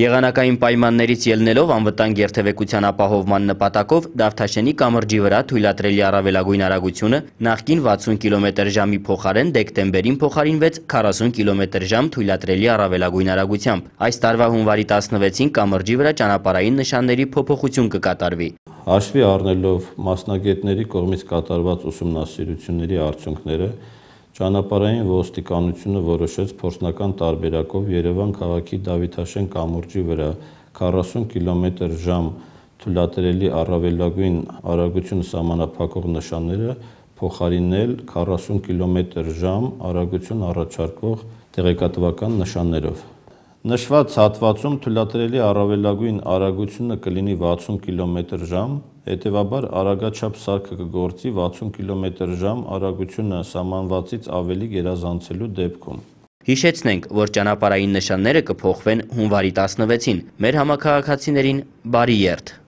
Եղանակային պայմաններից ելնելով անվտանգ երթևեկության ապահովման նպատակով Դավթաշենի կամրջի վրա թույլատրելի առավելագույն արագությունը նախկին 60 կմ/ժ-ի փոխարեն դեկտեմբերին փոխարինվեց 40 կմ/ժ թույլատրելի առավելագույն արագությամբ։ Այս տարվա հունվարի 16-ին կամրջի վրա ճանապարհային նշանների փոփոխություն կկատարվի։ Հաշվի առնելով մասնագետների կողմից կատարված ուսումնասիրությունների արդյունքները Ճանապարհային ոստիկանությունը որոշեց փորձնական տարբերակով Երևան քաղաքի Դավիթաշեն կամուրջի վրա 40 կմ/ժ թույլատրելի առավելագույն արագությունը սահմանափակող նշանները փոխարինել 40 կմ/ժ արագություն առաջարկող տեղեկատվական նշաններով։ Նշված հատվածում թույլատրելի առավելագույն արագությունը կլինի 60 կմ/ժ, Հետևաբար արագաչափ սարքը կգործի 60 կմ/ժ արագությունը սահմանվածից ավելի գերազանցելու դեպքում։ Հիշեցնենք, որ ճանապարհային նշանները կփոխվեն հունվարի 16-ին։ Մեր համակարգացիներին բարի երթ։